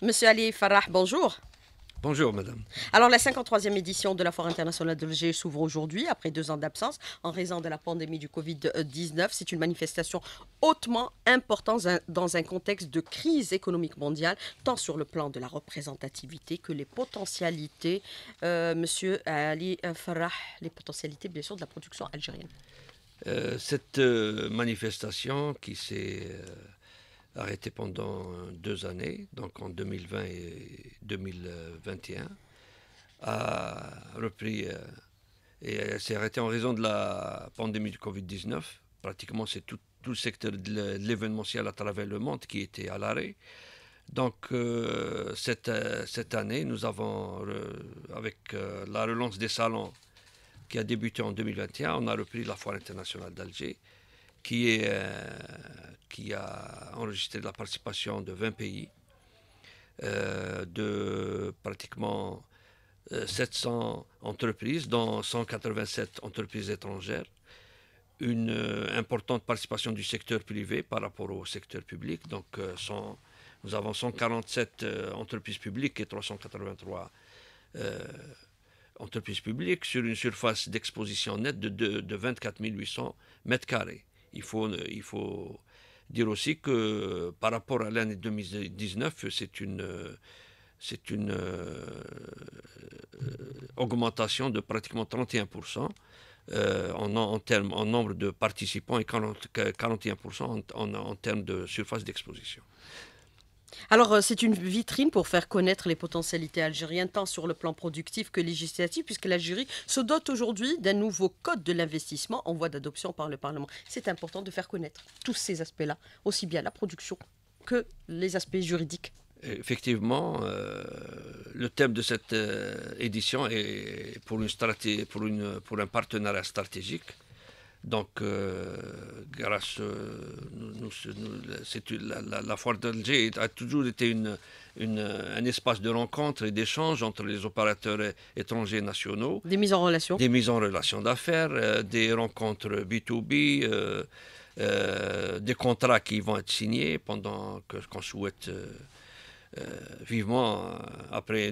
Monsieur Ali Farah, bonjour. Bonjour, madame. Alors, la 53e édition de la Foire internationale de l'Alger s'ouvre aujourd'hui, après deux ans d'absence, en raison de la pandémie du Covid-19. C'est une manifestation hautement importante dans un contexte de crise économique mondiale, tant sur le plan de la représentativité que les potentialités. Euh, monsieur Ali Farah, les potentialités, bien sûr, de la production algérienne. Euh, cette euh, manifestation qui s'est arrêté pendant euh, deux années, donc en 2020 et 2021, a repris euh, et s'est arrêtée en raison de la pandémie du Covid-19. Pratiquement, c'est tout, le secteur de l'événementiel à travers le monde qui était à l'arrêt. Donc, euh, cette, cette, année, nous avons, avec la relance des salons qui a débuté en 2021, on a repris la Foire internationale d'Alger. Euh, qui, a enregistré la participation de 20 pays, euh, de pratiquement 700 euh, entreprises, dont 187 entreprises étrangères, une importante participation du secteur privé par rapport au secteur public. Donc, nous avons 147 entreprises publiques et 383 entreprises publiques sur une surface d'exposition nette de, de, de 24 800 mètres carrés il faut, il faut dire aussi que par rapport à l'année 2019, c'est une, c'est une euh, augmentation de pratiquement 31% euh, en, en, en nombre de participants et 41% en termes de surface d'exposition. Alors, euh, c'est une vitrine pour faire connaître les potentialités algériennes, tant sur le plan productif que législatif, puisque l'Algérie se dote aujourd'hui d'un nouveau code de l'investissement en voie d'adoption par le Parlement. C'est important de faire connaître tous ces aspects-là, aussi bien la production que les aspects juridiques. Effectivement, euh, le thème de cette euh, édition est pour, une pour un partenariat stratégique donc, euh, grâce, euh, la, foire d'Alger a toujours été un espace de rencontre et d'échanges entre les opérateurs étrangers nationaux. Des mises en relation. Des mises en relation d'affaires, euh, des rencontres B2B, des contrats qui vont être signés pendant que, qu'on souhaite. vivement après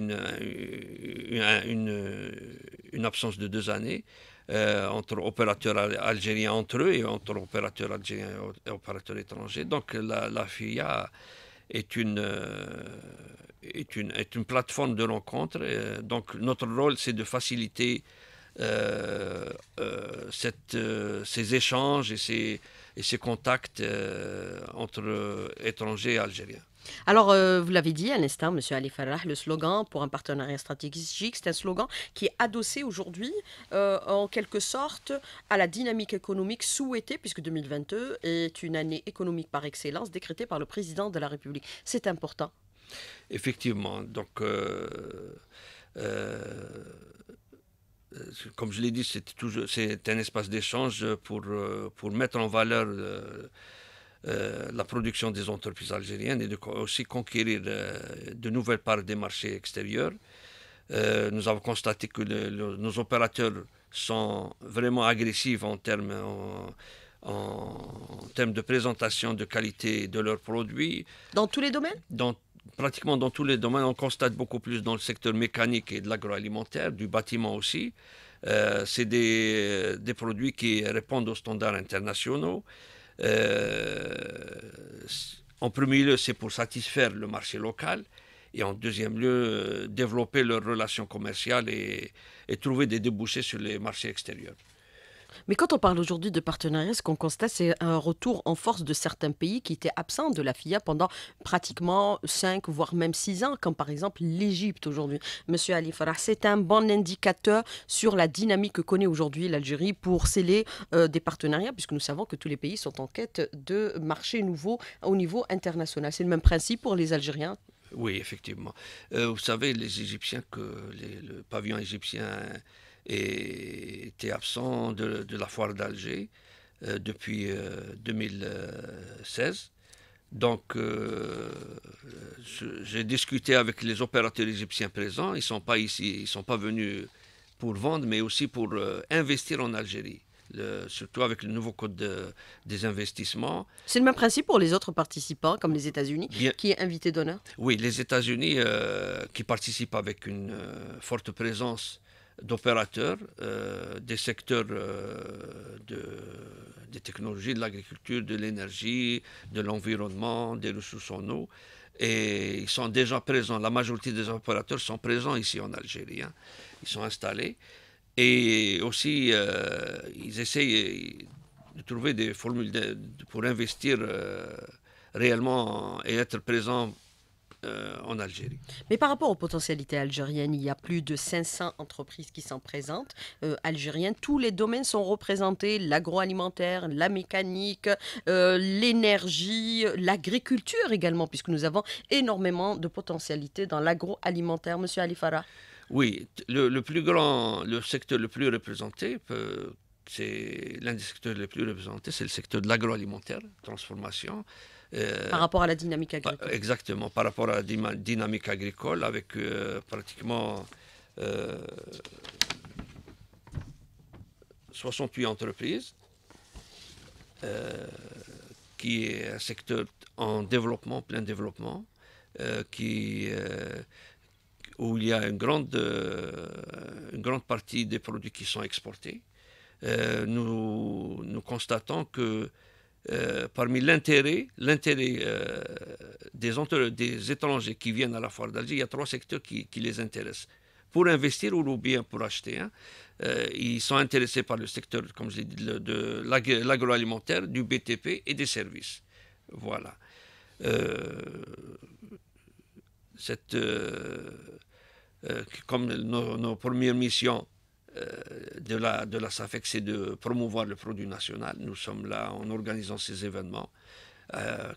une, absence de deux années. Euh, entre opérateurs algériens entre eux et entre opérateurs algériens et opérateurs étrangers. Donc la, FIA est une, euh, est, une, est une plateforme de rencontre. Euh, donc notre rôle, c'est de faciliter cette, ces échanges et ces, et ces contacts entre étrangers et algériens. Alors, euh, vous l'avez dit à l'instant, hein, Monsieur Ali Farah, le slogan pour un partenariat stratégique, c'est un slogan qui est adossé aujourd'hui, euh, en quelque sorte, à la dynamique économique souhaitée, puisque 2022 est une année économique par excellence décrétée par le président de la République. C'est important. Effectivement. Donc. Euh, comme je l'ai dit, c'est un espace d'échange pour, pour mettre en valeur euh, la production des entreprises algériennes et de aussi conquérir euh, de nouvelles parts des marchés extérieurs. Euh, nous avons constaté que nos opérateurs sont vraiment agressifs en termes, de présentation de qualité de leurs produits. Dans tous les domaines Pratiquement dans tous les domaines. On constate beaucoup plus dans le secteur mécanique et de l'agroalimentaire, du bâtiment aussi. c'est des, produits qui répondent aux standards internationaux. Euh, en premier lieu, c'est pour satisfaire le marché local et en deuxième lieu, euh, développer leurs relations commerciales et, trouver des débouchés sur les marchés extérieurs. Mais quand on parle aujourd'hui de partenariat, ce qu'on constate, c'est un retour en force de certains pays qui étaient absents de la FIA pendant pratiquement 5, voire même 6 ans, comme par exemple l'Égypte aujourd'hui. Monsieur Ali Farah, c'est un bon indicateur sur la dynamique que connaît aujourd'hui l'Algérie pour sceller euh, des partenariats, puisque nous savons que tous les pays sont en quête de marchés nouveaux au niveau international. C'est le même principe pour les Algériens oui, effectivement. Euh, vous savez, les Égyptiens, que le pavillon égyptien était absent de, la foire d'Alger euh, depuis 2016. Euh, Donc, euh, j'ai discuté avec les opérateurs égyptiens présents. Ils ne sont pas ici, ils sont pas venus pour vendre, mais aussi pour investir en Algérie. surtout avec le nouveau code des investissements. C'est le même principe pour les autres participants, comme les États-Unis, qui est invité d'honneur Oui, les États-Unis qui participent avec une forte présence d'opérateurs euh, des secteurs euh, de, des technologies, de l'agriculture, de l'énergie, de l'environnement, des ressources en eau. Et ils sont déjà présents. La majorité des opérateurs sont présents ici en Algérie. Hein. Ils sont installés. Et aussi, euh, ils essayent de trouver des formules pour investir réellement et être présents euh, en Algérie. Mais par rapport aux potentialités algériennes, il y a plus de 500 entreprises qui s'en présentent, euh, algériennes. Tous les domaines sont représentés, l'agroalimentaire, la mécanique, euh, l'énergie, l'agriculture également, puisque nous avons énormément de potentialités dans l'agroalimentaire. Monsieur Alifara Oui, le, plus grand, le secteur le plus représenté c'est l'un des les plus représentés, c'est le secteur de l'agroalimentaire, transformation, euh, par rapport à la dynamique agricole. Exactement, par rapport à la dynamique agricole, avec euh, pratiquement 68 euh, entreprises, qui est un secteur en développement, plein développement, qui où il y a une grande, une grande partie des produits qui sont exportés. nous constatons que euh, parmi l'intérêt, euh, des, étrangers qui viennent à la foire d'Alger, il y a trois secteurs qui, les intéressent. Pour investir ou bien pour acheter, hein, euh, ils sont intéressés par le secteur, comme je l'ai dit, de, l'agroalimentaire, du BTP et des services. Voilà. cette, comme nos premières missions euh, de la, de la SAFEC, c'est de promouvoir le produit national. Nous sommes là en organisant ces événements euh,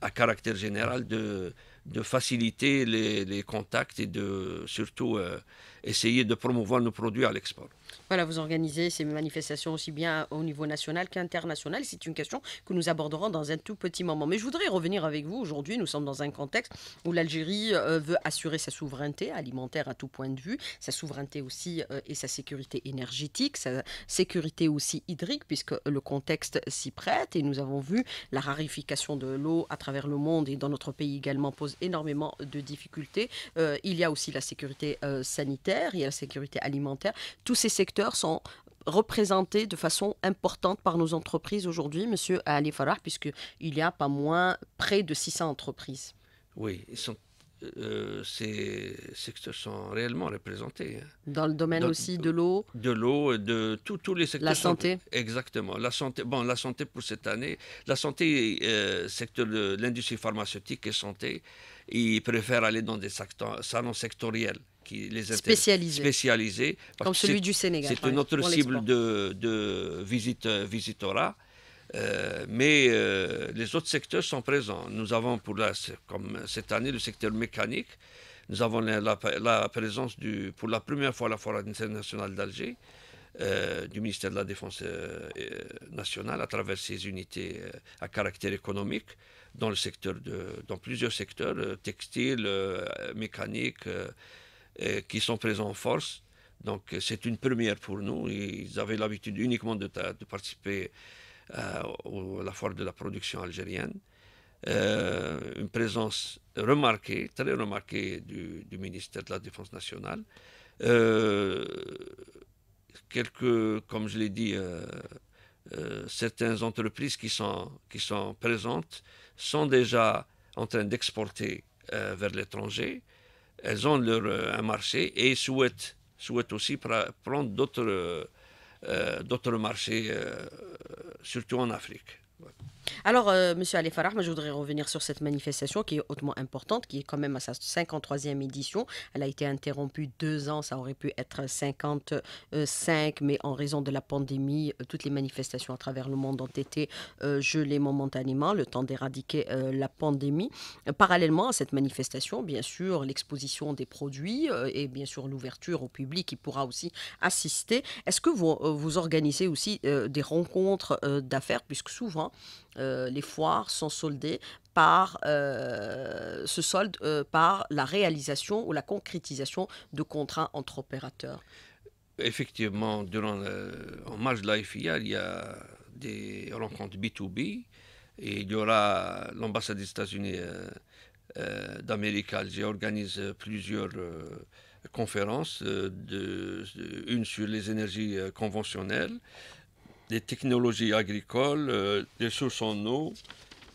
à caractère général, de, de faciliter les, contacts et de surtout euh, essayer de promouvoir nos produits à l'export. Voilà, vous organisez ces manifestations aussi bien au niveau national qu'international. C'est une question que nous aborderons dans un tout petit moment. Mais je voudrais revenir avec vous. Aujourd'hui, nous sommes dans un contexte où l'Algérie euh, veut assurer sa souveraineté alimentaire à tout point de vue, sa souveraineté aussi euh, et sa sécurité énergétique, sa sécurité aussi hydrique, puisque le contexte s'y prête. Et nous avons vu la rarification de l'eau à travers le monde et dans notre pays également pose énormément de difficultés. Euh, il y a aussi la sécurité sanitaire et il y a la sécurité alimentaire. Tous ces secteurs sont représentés de façon importante par nos entreprises aujourd'hui, Monsieur Ali Farah, puisqu'il y a pas moins près de 600 entreprises. Oui, ils sont euh, euh, ces secteurs sont réellement représentés. Hein. Dans le domaine aussi de l'eau De l'eau, et de tous les secteurs. La santé Exactement. La santé, bon, la santé pour cette année, la santé, euh, secteur de l'industrie pharmaceutique et santé, ils préfèrent aller dans des salons sectoriels qui les spécialisés. Comme celui du Sénégal. C'est une autre cible de, visite, visitorat. Euh, mais euh, les autres secteurs sont présents. Nous avons, pour la, comme cette année, le secteur mécanique. Nous avons la, présence, du, pour la première fois, à la Foire internationale d'Alger, euh, du ministère de la Défense nationale, à travers ses unités à caractère économique, dans, le secteur de, dans plusieurs secteurs, textile, mécanique. Euh, qui sont présents en force. Donc euh, c'est une première pour nous. Ils avaient l'habitude uniquement de, participer euh, à, la foire de la production algérienne. une présence remarquée, très remarquée du, ministère de la Défense nationale. quelques, comme je l'ai dit, certaines entreprises qui sont présentes sont déjà en train d'exporter vers l'étranger elles ont leur, euh, un marché et souhaitent, souhaitent aussi prendre d'autres euh, marchés, euh, surtout en Afrique. Alors, M. Euh, Monsieur Ali Farah, je voudrais revenir sur cette manifestation qui est hautement importante, qui est quand même à sa 53e édition. Elle a été interrompue deux ans, ça aurait pu être 55, mais en raison de la pandémie, euh, toutes les manifestations à travers le monde ont été euh, gelées momentanément, le temps d'éradiquer la pandémie. Parallèlement à cette manifestation, bien sûr, l'exposition des produits et bien sûr l'ouverture au public qui pourra aussi assister. Est-ce que vous, vous organisez aussi des rencontres d'affaires, puisque souvent, euh, les foires sont soldées par, ce euh, se solde euh, par la réalisation ou la concrétisation de contrats entre opérateurs. Effectivement, durant en marge de la FIA, il y a des rencontres B2B et il y aura l'ambassade des États-Unis euh, d'Amérique qui organise plusieurs conférences, de, une sur les énergies conventionnelles des technologies agricoles, euh, des sources en eau,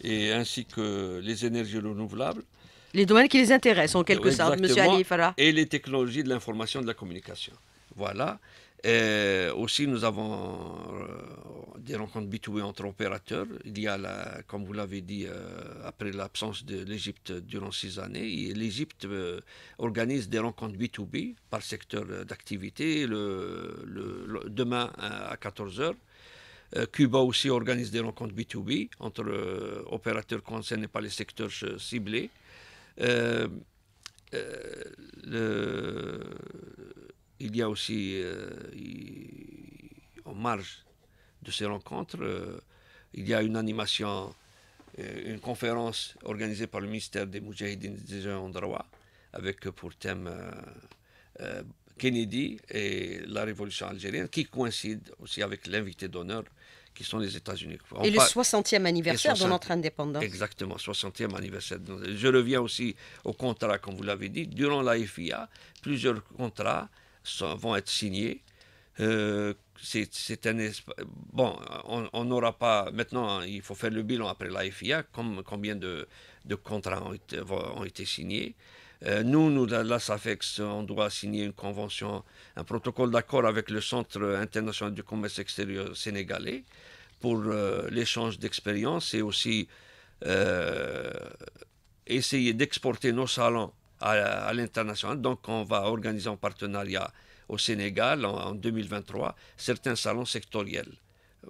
et ainsi que les énergies renouvelables. Les domaines qui les intéressent, en quelque sorte, M. Ali Farah. Et les technologies de l'information et de la communication. Voilà. aussi, nous avons euh, des rencontres B2B entre opérateurs. Il y a, la, comme vous l'avez dit, euh, après l'absence de l'Égypte durant six années, l'Égypte organise des rencontres B2B par secteur d'activité. demain à 14h, euh, Cuba aussi organise des rencontres B2B entre euh, opérateurs concernés par les secteurs euh, ciblés. il y a aussi, en marge de ces rencontres, il y a une animation, une conférence organisée par le ministère des Moudjahidines des droit, avec pour thème Kennedy et la révolution algérienne, qui coïncide aussi avec l'invité d'honneur qui sont les États-Unis. Et le 60e anniversaire de notre indépendance. Exactement, 60e anniversaire. Je reviens aussi au contrat, comme vous l'avez dit. Durant la FIA, plusieurs contrats vont être signés. Euh, c'est un bon, on n'aura pas maintenant. Hein, il faut faire le bilan après la FIA, comme, combien de, contrats ont ont été signés. Euh, nous, nous, la SAFEX, on doit signer une convention, un protocole d'accord avec le Centre international du commerce extérieur sénégalais pour euh, l'échange d'expériences et aussi euh, essayer d'exporter nos salons à, l'international. Donc, on va organiser en partenariat au Sénégal en 2023 certains salons sectoriels.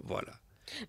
Voilà.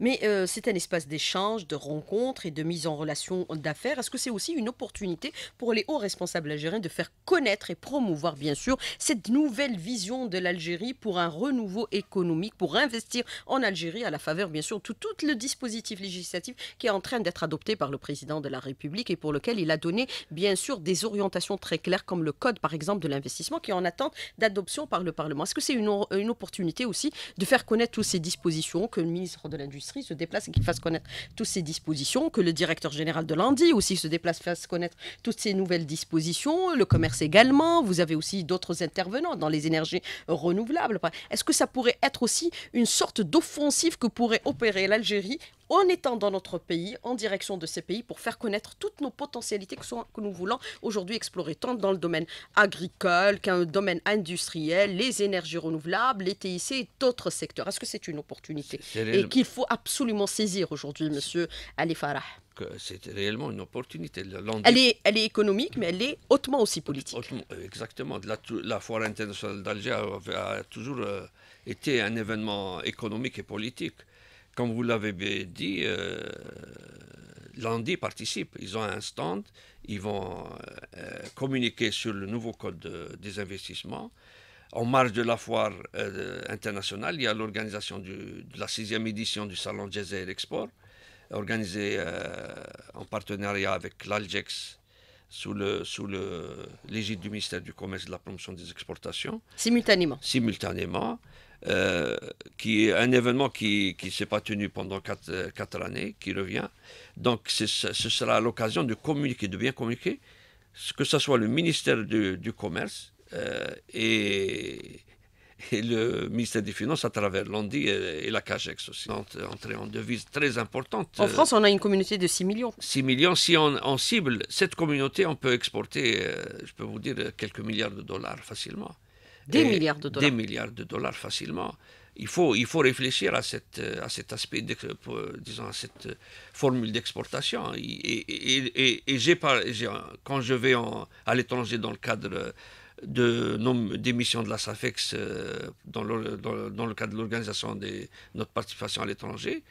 Mais euh, c'est un espace d'échange, de rencontre et de mise en relation d'affaires. Est-ce que c'est aussi une opportunité pour les hauts responsables algériens de faire connaître et promouvoir, bien sûr, cette nouvelle vision de l'Algérie pour un renouveau économique, pour investir en Algérie à la faveur, bien sûr, de tout, le dispositif législatif qui est en train d'être adopté par le président de la République et pour lequel il a donné, bien sûr, des orientations très claires, comme le code, par exemple, de l'investissement qui est en attente d'adoption par le Parlement. Est-ce que c'est une, une opportunité aussi de faire connaître toutes ces dispositions que le ministre de l'Industrie se déplace et qu'il fasse connaître toutes ces dispositions, que le directeur général de l'Andi aussi se déplace, fasse connaître toutes ces nouvelles dispositions, le commerce également. Vous avez aussi d'autres intervenants dans les énergies renouvelables. Est-ce que ça pourrait être aussi une sorte d'offensive que pourrait opérer l'Algérie en étant dans notre pays, en direction de ces pays, pour faire connaître toutes nos potentialités que, nous voulons aujourd'hui explorer, tant dans le domaine agricole qu'un domaine industriel, les énergies renouvelables, les TIC et d'autres secteurs. Est-ce que c'est une opportunité et qu'il faut absolument saisir aujourd'hui, monsieur Ali Farah c'est réellement une opportunité. Elle est, elle est économique, mais elle est hautement aussi politique. Euh, exactement. La, foire internationale d'Alger a, toujours euh, été un événement économique et politique. Comme vous l'avez dit, euh, participe. Ils ont un stand, ils vont euh, euh, communiquer sur le nouveau code euh, des investissements. En marge de la foire internationale, il y a l'organisation de la sixième édition du Salon et Export, organisée en partenariat avec l'Algex sous le sous le l'égide du ministère du Commerce et de la Promotion des Exportations. Simultanément. Simultanément, euh, qui est un événement qui ne s'est pas tenu pendant 4 euh, quatre années, qui revient. Donc ce sera l'occasion de communiquer, de bien communiquer, que ce soit le ministère du, Commerce euh, et et le ministère des Finances à travers l'ONDI et, la CAGEX aussi. Entrée en devise très importante. En France, on a une communauté de 6 millions. 6 millions. Si on, cible cette communauté, on peut exporter, euh, je peux vous dire, quelques milliards de dollars facilement. Des milliards de dollars. Des milliards de dollars facilement. Il faut, il faut réfléchir à, cette, à cet aspect, disons, à cette formule d'exportation. Et, j'ai quand je vais à l'étranger dans le cadre de nombre d'émissions de la SAFEX euh, dans le, dans, cadre de l'organisation de notre participation à l'étranger.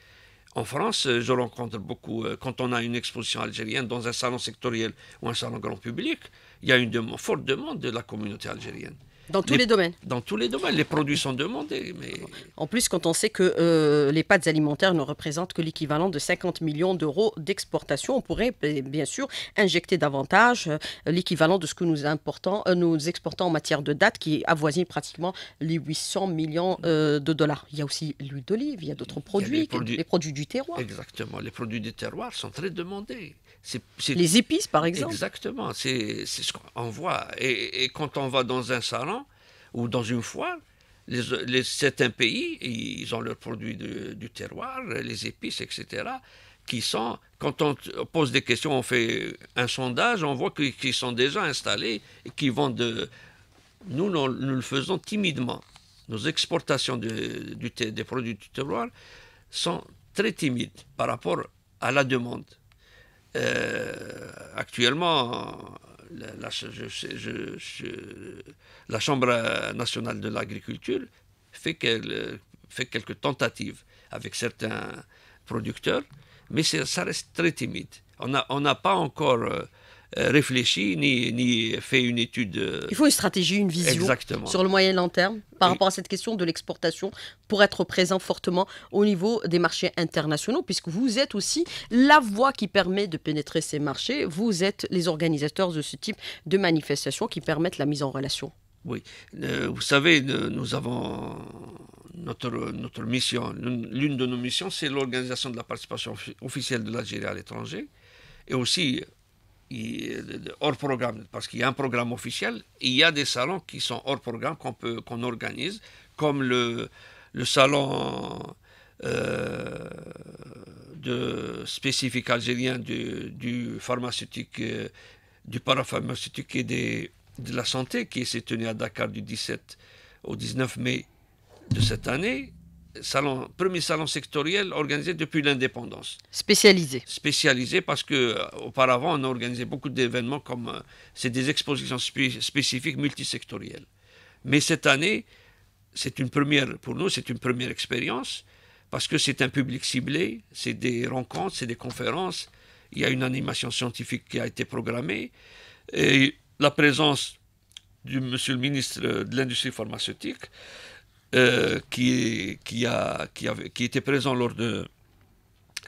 En France, euh, je rencontre beaucoup, euh, quand on a une exposition algérienne dans un salon sectoriel ou un salon grand public, il y a une forte demande de la communauté algérienne. Dans tous les, domaines. Dans tous les domaines, les produits sont demandés. Mais... En plus, quand on sait que euh, les pâtes alimentaires ne représentent que l'équivalent de 50 millions d'euros d'exportation, on pourrait bien sûr injecter davantage euh, l'équivalent de ce que nous, importons, euh, nous exportons en matière de date, qui avoisine pratiquement les 800 millions de dollars. Il y a aussi l'huile d'olive, il y a d'autres produits, les produits, du terroir. Exactement, les produits du terroir sont très demandés. Les épices, par exemple. Exactement, c'est ce qu'on voit. et quand on va dans un salon, ou dans une foire, les, certains pays, ils ont leurs produits du terroir, les épices, etc., qui sont, quand on pose des questions, on fait un sondage, on voit qu'ils sont déjà installés et qui vont de... Nous, nous, le faisons timidement. Nos exportations de, du, des produits du terroir sont très timides par rapport à la demande. Euh, actuellement, la, Chambre nationale de l'agriculture fait, quelques tentatives avec certains producteurs, mais ça reste très timide. On n'a pas encore euh, réfléchi ni, ni fait une étude. Euh, Il faut une stratégie, une vision sur le moyen et long terme par rapport à cette question de l'exportation pour être présent fortement au niveau des marchés internationaux, puisque vous êtes aussi la voie qui permet de pénétrer ces marchés. Vous êtes les organisateurs de ce type de manifestations qui permettent la mise en relation. Oui, euh, vous savez, nous avons notre, notre mission, l'une de nos missions, c'est l'organisation de la participation officielle de l'Algérie à l'étranger et aussi euh, hors programme, parce qu'il y a un programme officiel, il y a des salons qui sont hors programme qu'on peut qu'on organise, comme le, salon euh, de spécifique algérien du, pharmaceutique, euh, du parapharmaceutique et de la santé qui s'est tenu à Dakar du 17 au 19 mai de cette année salon, premier salon sectoriel organisé depuis l'indépendance. Spécialisé. Spécialisé parce que euh, auparavant on a organisé beaucoup d'événements comme euh, c'est des expositions spécifiques multisectorielles. Mais cette année, c'est une première pour nous, c'est une première expérience parce que c'est un public ciblé, c'est des rencontres, c'est des conférences. Il y a une animation scientifique qui a été programmée et la présence du Monsieur le ministre de l'Industrie pharmaceutique. Euh, qui, qui, a, qui, avait, qui était présent lors de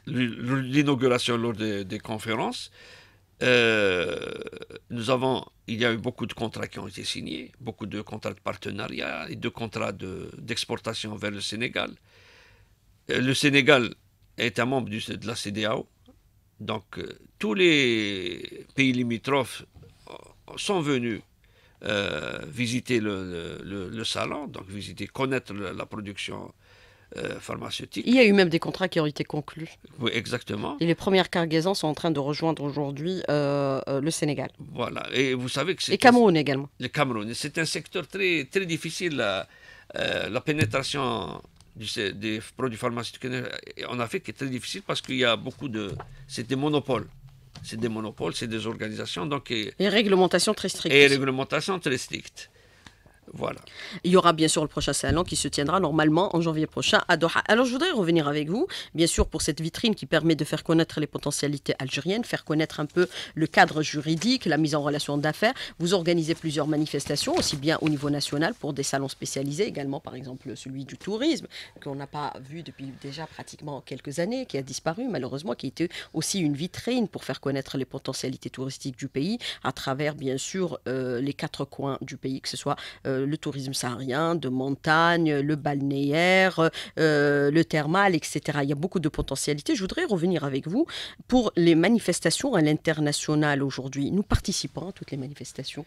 l'inauguration lors des, conférences. Euh, nous avons, il y a eu beaucoup de contrats qui ont été signés, beaucoup de contrats de partenariat et de contrats d'exportation vers le Sénégal. Euh, le Sénégal est un membre du, de la CDAO, donc tous les pays limitrophes sont venus euh, visiter le, le, salon, donc visiter, connaître la, production euh, pharmaceutique. Il y a eu même des contrats qui ont été conclus. Oui, exactement. Et les premières cargaisons sont en train de rejoindre aujourd'hui euh, le Sénégal. Voilà, et vous savez que c'est... Et Cameroun également. Le Cameroun, c'est un secteur très, très difficile. La, la pénétration du, des produits pharmaceutiques en Afrique est très difficile parce qu'il y a beaucoup de... C'est des monopoles. C'est des monopoles, c'est des organisations. Donc, et, réglementations très strictes. Et réglementation très stricte. Voilà. Il y aura bien sûr le prochain salon qui se tiendra normalement en janvier prochain à Doha. Alors je voudrais revenir avec vous, bien sûr, pour cette vitrine qui permet de faire connaître les potentialités algériennes, faire connaître un peu le cadre juridique, la mise en relation d'affaires. Vous organisez plusieurs manifestations, aussi bien au niveau national pour des salons spécialisés, également par exemple celui du tourisme, qu'on n'a pas vu depuis déjà pratiquement quelques années, qui a disparu malheureusement, qui était aussi une vitrine pour faire connaître les potentialités touristiques du pays à travers bien sûr euh, les quatre coins du pays, que ce soit... Euh, euh, le tourisme saharien, de montagne, le balnéaire, euh, le thermal, etc. Il y a beaucoup de potentialités. Je voudrais revenir avec vous pour les manifestations à l'international aujourd'hui. Nous participons à toutes les manifestations.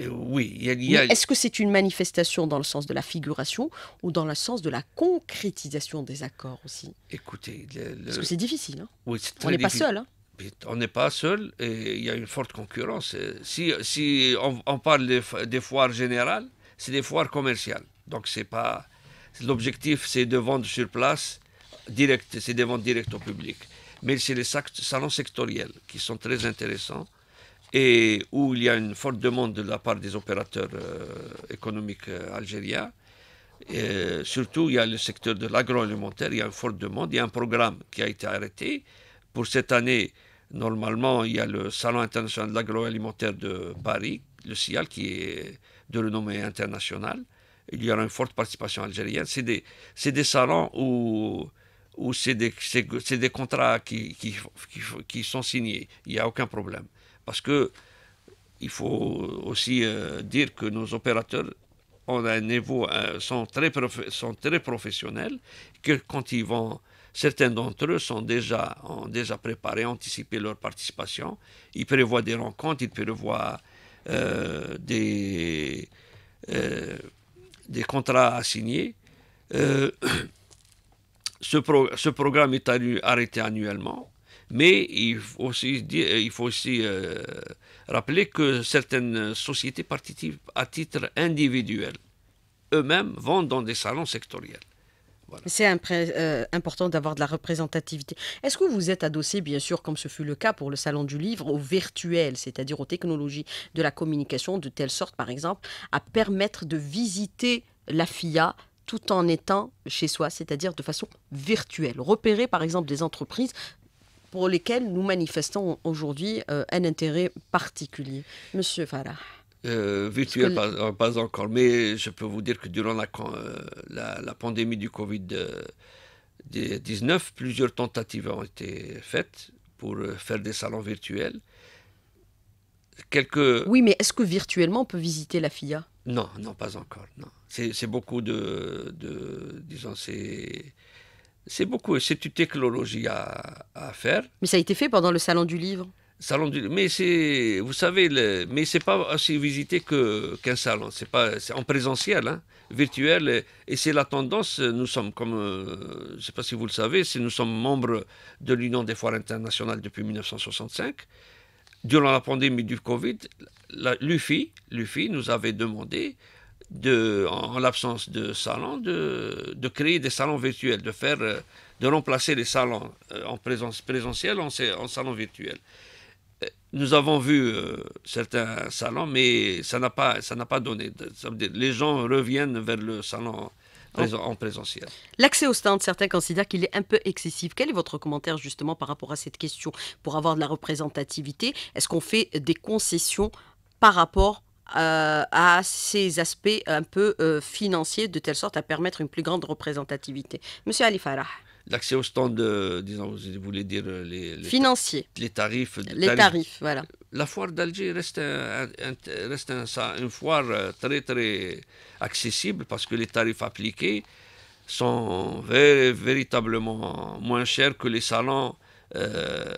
Euh, oui, Est-ce que c'est une manifestation dans le sens de la figuration ou dans le sens de la concrétisation des accords aussi Écoutez, que c'est difficile. Hein. on n'est pas seul. Hein on n'est pas seul et il y a une forte concurrence. Si, si on, parle des, foires générales, c'est des foires commerciales. Donc c'est pas l'objectif, c'est de vendre sur place, direct, c'est des ventes direct au public. Mais c'est les salons sectoriels qui sont très intéressants et où il y a une forte demande de la part des opérateurs euh, économiques euh, algériens. Et surtout, il y a le secteur de l'agroalimentaire, il y a une forte demande, il y a un programme qui a été arrêté pour cette année Normalement, il y a le Salon international de l'agroalimentaire de Paris, le CIAL, qui est de renommée internationale. Il y aura une forte participation algérienne. C'est des, des, salons où, où c'est des, contrats qui, qui, sont signés. Il n'y a aucun problème. Parce que il faut aussi euh, dire que nos opérateurs ont un niveau, euh, sont, très sont très professionnels, que quand ils vont Certains d'entre eux sont déjà, ont déjà préparé, anticipé leur participation. Ils prévoient des rencontres, ils prévoient euh, des, euh, des contrats à signer. Euh, ce, ce, programme est arrêté annuellement, mais il faut aussi, il faut aussi rappeler que certaines sociétés participent à titre individuel. Eux-mêmes vont dans des salons sectoriels. C'est euh, important d'avoir de la représentativité. Est-ce que vous êtes adossé, bien sûr, comme ce fut le cas pour le Salon du Livre, au virtuel, c'est-à-dire aux technologies de la communication, de telle sorte, par exemple, à permettre de visiter la FIA tout en étant chez soi, c'est-à-dire de façon virtuelle. Repérer, par exemple, des entreprises pour lesquelles nous manifestons aujourd'hui euh, un intérêt particulier. Monsieur Farah virtuel, euh, euh, pas, encore, mais je peux vous dire que durant la, euh, la, pandémie du Covid-19, plusieurs tentatives ont été faites pour faire des salons virtuels. Quelques... Oui, mais est-ce que virtuellement on peut visiter la FIA Non, non, pas encore. Non. C'est beaucoup de, de disons, c'est c'est beaucoup, c'est une technologie à, à, faire. Mais ça a été fait pendant le salon du livre mais c'est, vous savez, mais c'est pas aussi visité que qu'un salon. C'est pas, c'est en présentiel, hein, virtuel, et, c'est la tendance. Nous sommes, comme, euh, je sais pas si vous le savez, si nous sommes membres de l'Union des foires internationales depuis 1965. Durant la pandémie du Covid, l'UFI, l'UFI nous avait demandé de, en, l'absence de salon, de, de, créer des salons virtuels, de faire, euh, de remplacer les salons euh, en présence, présentiel en, en virtuel virtuels. Nous avons vu euh, certains salons, mais ça n'a pas, ça n'a pas donné. les gens reviennent vers le salon oh. en présentiel. L'accès au stand, certains considèrent qu'il est un peu excessif. Quel est votre commentaire justement par rapport à cette question Pour avoir de la représentativité, est-ce qu'on fait des concessions par rapport euh, à ces aspects un peu euh, financiers de telle sorte à permettre une plus grande représentativité Monsieur Ali Farah l'accès au stand, de disons, vous voulez dire euh, les, financiers, les tarifs, les tarifs, voilà. La foire d'Alger reste, reste une foire euh, très très accessible parce que les tarifs appliqués sont véritablement moins chers que les salons. Euh,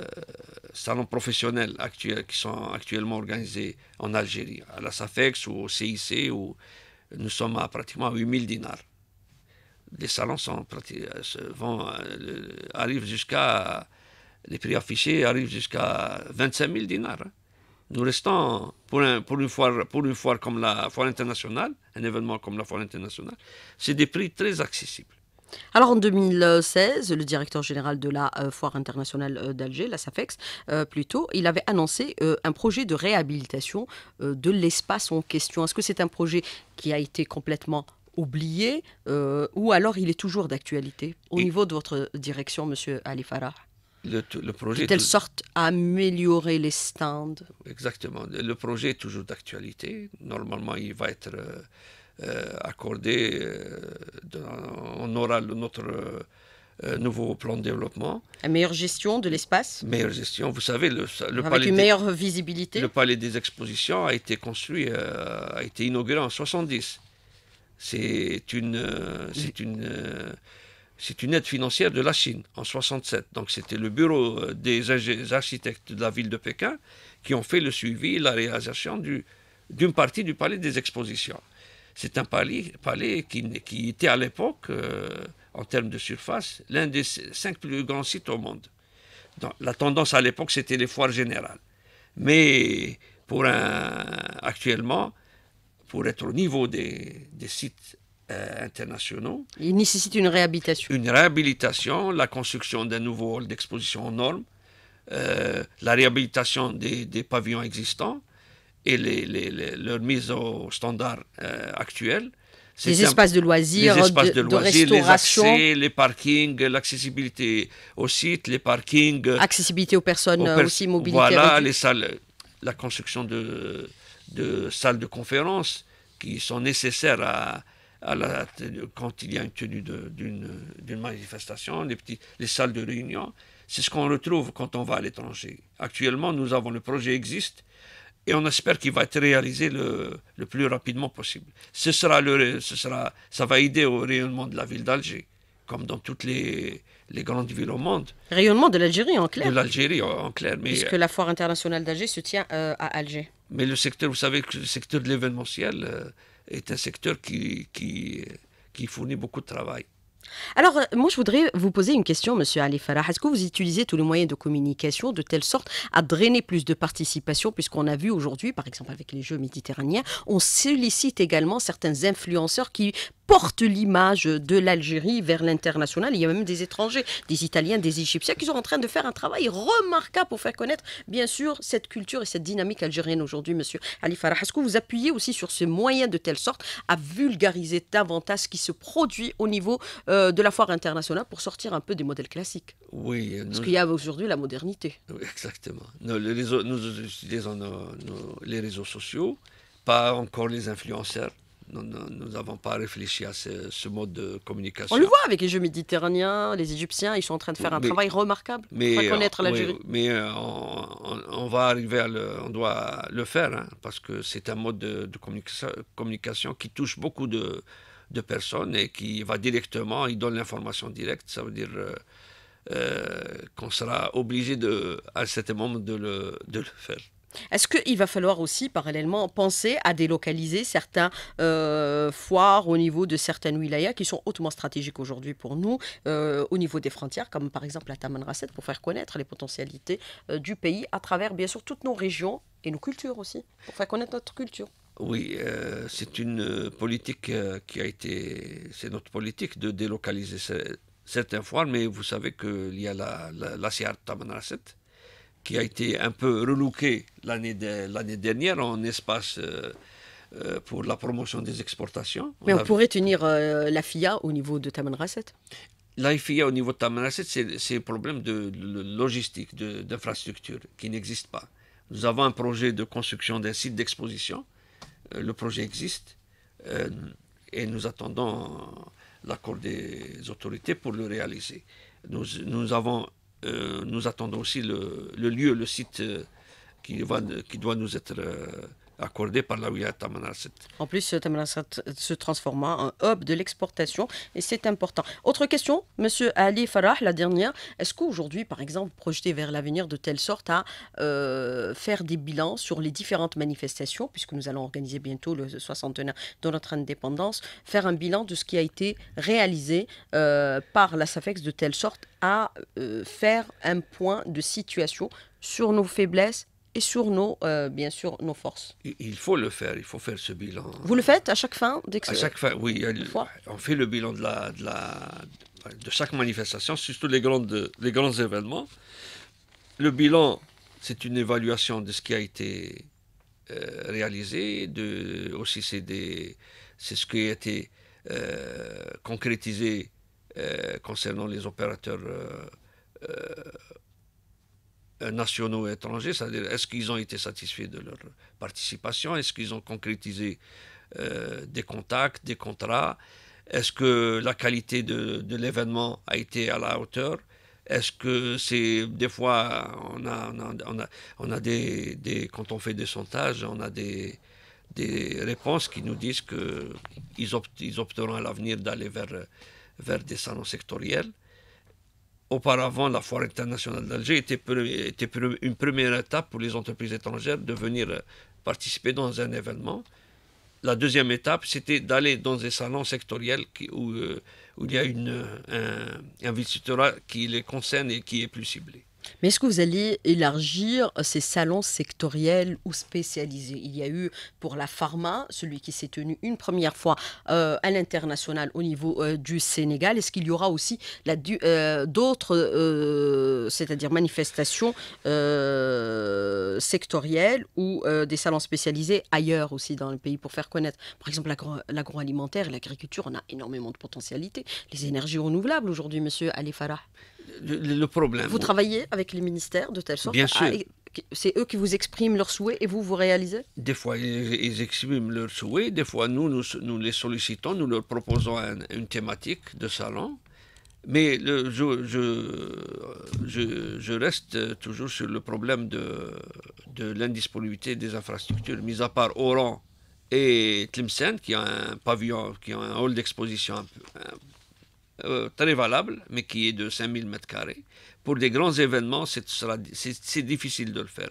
salons professionnels actuels qui sont actuellement organisés en Algérie, à la SAFEX ou au CIC, où nous sommes à pratiquement 8000 dinars les salons sont, euh, euh, arrivent jusqu'à, les prix affichés arrivent jusqu'à 25 000 dinars. Hein. Nous restons, pour, une foire, comme la foire internationale, un événement comme la foire internationale, c'est des prix très accessibles. Alors en 2016, le directeur général de la euh, Foire internationale d'Alger, la SAFEX, plutôt, il avait annoncé un projet de réhabilitation de l'espace en question. Est-ce que c'est un projet qui a été complètement oublié euh, ou alors il est toujours d'actualité au niveau de votre direction, Monsieur Ali Farah le, projet de telle sorte à améliorer les stands. Exactement. Le projet est toujours d'actualité. Normalement, il va être euh, euh, accordé. on aura notre nouveau plan de développement. Une meilleure gestion de l'espace Meilleure gestion. Vous savez, le, le palais. une meilleure des, visibilité Le palais des expositions a été construit, a été inauguré en 1970. C'est une, euh, euh, c'est une, aide financière de la Chine en 67. Donc c'était le bureau euh, des architectes de la ville de Pékin qui ont fait le suivi la réalisation du, d'une partie du palais des expositions. C'est un palais, palais qui, qui, était à l'époque, en termes de surface, l'un des cinq plus grands sites au monde. la tendance à l'époque, c'était les foires générales. Mais pour un, actuellement, pour être au niveau des, sites euh, internationaux. Il nécessite une réhabilitation. Une réhabilitation, la construction d'un nouveau hall d'exposition aux normes, euh, la réhabilitation des, pavillons existants et les, leur mise au standard euh, actuel. Les espaces de loisirs, les de, restauration. les parkings, l'accessibilité au site, les parkings. Accessibilité aux personnes aussi, mobilité. Voilà, les salles, la construction de de salles de conférence qui sont nécessaires à, à la, quand il y a une tenue d'une manifestation, les, petits, les salles de réunion. C'est ce qu'on retrouve quand on va à l'étranger. Actuellement, nous avons le projet existe et on espère qu'il va être réalisé le, le, plus rapidement possible. Ce sera le, ce sera, ça va aider au rayonnement de la ville d'Alger, comme dans toutes les, les grandes villes au monde. Rayonnement de l'Algérie en clair. De l'Algérie en clair. Puisque la foire internationale d'Alger se tient euh, à Alger. Mais le secteur, vous savez que le secteur de l'événementiel euh, est un secteur qui, qui, qui fournit beaucoup de travail. Alors, euh, moi, je voudrais vous poser une question, monsieur Ali Farah. Est-ce que vous utilisez tous les moyens de communication de telle sorte à drainer plus de participation, puisqu'on a vu aujourd'hui, par exemple, avec les Jeux méditerranéens, on sollicite également certains influenceurs qui porte l'image de l'Algérie vers l'international. Il y a même des étrangers, des Italiens, des Égyptiens qui sont en train de faire un travail remarquable pour faire connaître, bien sûr, cette culture et cette dynamique algérienne aujourd'hui, monsieur Ali Farah. Est-ce que vous appuyez aussi sur ce moyen de telle sorte à vulgariser davantage ce qui se produit au niveau euh, de la foire internationale pour sortir un peu des modèles classiques Oui. Parce qu'il y a aujourd'hui la modernité. Oui, exactement. Nous, les utilisons les réseaux sociaux, pas encore les influenceurs nous n'avons pas réfléchi à ce, mode de communication. On le voit avec les Jeux méditerranéens, les Égyptiens, ils sont en train de faire un travail remarquable mais, pour connaître euh, mais euh, on, va arriver à le, on doit le faire, hein, parce que c'est un mode de, communication, qui touche beaucoup de, personnes et qui va directement, il donne l'information directe, ça veut dire euh, qu'on sera obligé de, à cet moment de de le faire. Est-ce qu'il va falloir aussi parallèlement penser à délocaliser certains euh, foires au niveau de certaines wilayas qui sont hautement stratégiques aujourd'hui pour nous, euh, au niveau des frontières, comme par exemple la Tamanrasset, pour faire connaître les potentialités euh, du pays à travers bien sûr toutes nos régions et nos cultures aussi, pour faire connaître notre culture. Oui, c'est une politique qui a été, c'est notre politique de délocaliser certains foires, mais vous savez qu'il y a la, la, la Tamanrasset qui a été un peu relooké l'année de, dernière en espace euh, euh, pour la promotion des exportations. Mais on, pourrait tenir euh, la FIA au niveau de Tamanrasset La FIA au niveau de Tamanrasset, c'est un problème de, de logistique, d'infrastructure qui n'existe pas. Nous avons un projet de construction d'un site d'exposition. le projet existe et nous attendons l'accord des autorités pour le réaliser. Nous, nous avons euh, nous attendons aussi le, lieu, le site euh, qui doit nous être euh, Accordé par la wilaya Tamanrasset. En plus, euh, Tamanrasset euh, se transforma en hub de l'exportation et c'est important. Autre question, Monsieur Ali Farah, la dernière. Est-ce qu'aujourd'hui, par exemple, projeté vers l'avenir de telle sorte à euh, faire des bilans sur les différentes manifestations, puisque nous allons organiser bientôt le 61 e de notre indépendance, faire un bilan de ce qui a été réalisé par la SAFEX de telle sorte à faire un point de situation sur nos faiblesses et sur nos, euh, bien sûr, nos forces. Il faut le faire, il faut faire ce bilan. Vous le faites à chaque fin dès À chaque fin, oui. on fait le bilan de, la, de, la, de chaque manifestation, surtout les, grandes, les grands événements. Le bilan, c'est une évaluation de ce qui a été euh, réalisé, de, aussi c'est ce qui a été euh, concrétisé concernant les opérateurs euh, nationaux et étrangers, c'est-à-dire est-ce qu'ils ont été satisfaits de leur participation, est-ce qu'ils ont concrétisé euh, des contacts, des contrats, est-ce que la qualité de, l'événement a été à la hauteur, est-ce que c'est des fois on on a, des, quand on fait des sondages, on a des, des réponses qui nous disent qu'ils ils opteront à l'avenir d'aller vers, vers des salons sectoriels. Auparavant, la foire internationale d'Alger était, une première étape pour les entreprises étrangères de venir euh, participer dans un événement. La deuxième étape, c'était d'aller dans des salons sectoriels euh, où, il y a un, un visiteur qui les concerne et qui est plus ciblé. Mais est-ce que vous allez élargir ces salons sectoriels ou spécialisés Il y a eu pour la pharma, celui qui s'est tenu une première fois euh, à l'international au niveau euh, du Sénégal. Est-ce qu'il y aura aussi euh, d'autres, c'est-à-dire manifestations sectorielles ou des salons spécialisés ailleurs aussi dans le pays pour faire connaître, par exemple, l'agroalimentaire et l'agriculture On a énormément de potentialités. Les énergies renouvelables aujourd'hui, monsieur Ali le, problème. Vous travaillez avec les ministères de telle sorte Bien sûr. c'est eux qui vous expriment leurs souhaits et vous, vous réalisez Des fois, ils, expriment leurs souhaits, des fois, nous, nous, les sollicitons, nous leur proposons une thématique de salon. Mais le, je, je, reste toujours sur le problème de, de l'indisponibilité des infrastructures, mis à part Oran et Tlemcen, qui a un pavillon, qui ont un hall d'exposition euh, très valable, mais qui est de 5000 m carrés Pour des grands événements, c'est difficile de le faire.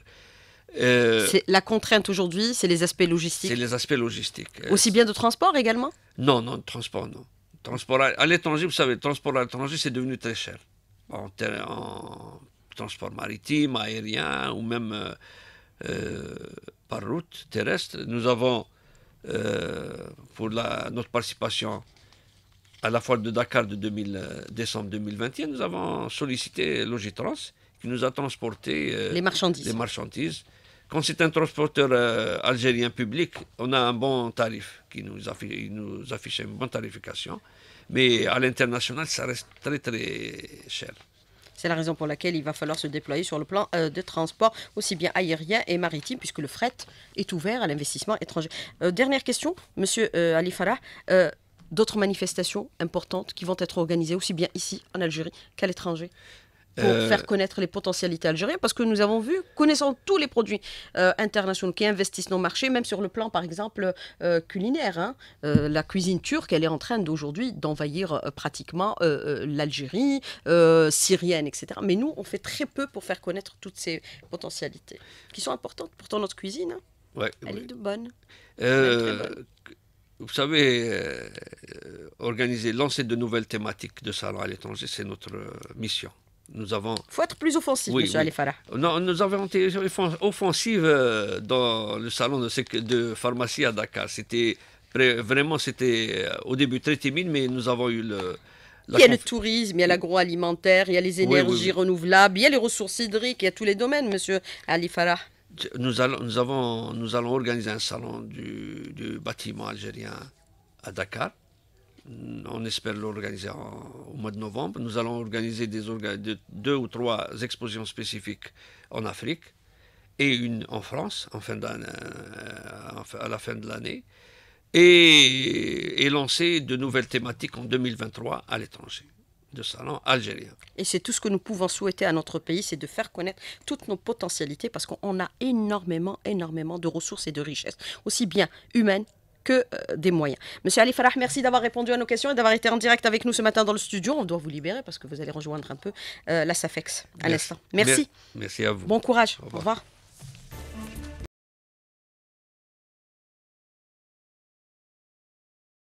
Euh, la contrainte aujourd'hui, c'est les aspects logistiques. C'est les aspects logistiques. Euh, Aussi bien de transport également Non, non, de transport, non. Transport à, l'étranger, vous savez, le transport à l'étranger, c'est devenu très cher. En, transport maritime, aérien ou même euh, par route terrestre. Nous avons, pour la, notre participation à la fois de Dakar de euh, décembre 2021, nous avons sollicité Logitrans qui nous a transporté euh, les marchandises. Quand c'est un transporteur euh, algérien public, on a un bon tarif qui nous affiche, nous affiche une bonne tarification. Mais à l'international, ça reste très très cher. C'est la raison pour laquelle il va falloir se déployer sur le plan de transport, aussi bien aérien et maritime, puisque le fret est ouvert à l'investissement étranger. dernière question, Monsieur Alifara Ali d'autres manifestations importantes qui vont être organisées aussi bien ici en Algérie qu'à l'étranger pour euh, faire connaître les potentialités algériennes, parce que nous avons vu, connaissant tous les produits euh, internationaux qui investissent nos marchés, même sur le plan, par exemple, euh, culinaire, hein, la cuisine turque, elle est en train d'aujourd'hui d'envahir pratiquement l'Algérie, syrienne, etc. Mais nous, on fait très peu pour faire connaître toutes ces potentialités, qui sont importantes. Pourtant, notre cuisine, hein. elle est de bonne. Elle est très bonne vous savez, euh, organiser, lancer de nouvelles thématiques de salon à l'étranger, c'est notre euh, mission. Nous avons. faut être plus offensif, monsieur Non, nous avons été offensifs euh, dans le salon de, de pharmacie à Dakar. C'était vraiment, c'était au début très timide, mais nous avons eu le, il y a le tourisme, il y a l'agroalimentaire, il y a les énergies renouvelables, il y a les ressources hydriques, il y a tous les domaines, monsieur Alifara nous allons, nous, avons, nous allons organiser un salon du, bâtiment algérien à Dakar. On espère l'organiser au mois de novembre. Nous allons organiser deux ou trois expositions spécifiques en Afrique et une en France euh, à la fin de l'année. et lancer de nouvelles thématiques en 2023 à l'étranger de salon algérien. Et c'est tout ce que nous pouvons souhaiter à notre pays, c'est de faire connaître toutes nos potentialités parce qu'on a énormément, énormément de ressources et de richesses, aussi bien humaines que euh, des moyens. Monsieur Ali Farah, merci d'avoir répondu à nos questions et d'avoir été en direct avec nous ce matin dans le studio. On doit vous libérer parce que vous allez rejoindre un peu euh, la SAFEX à l'instant. Merci. Merci à vous. Bon courage. Au revoir.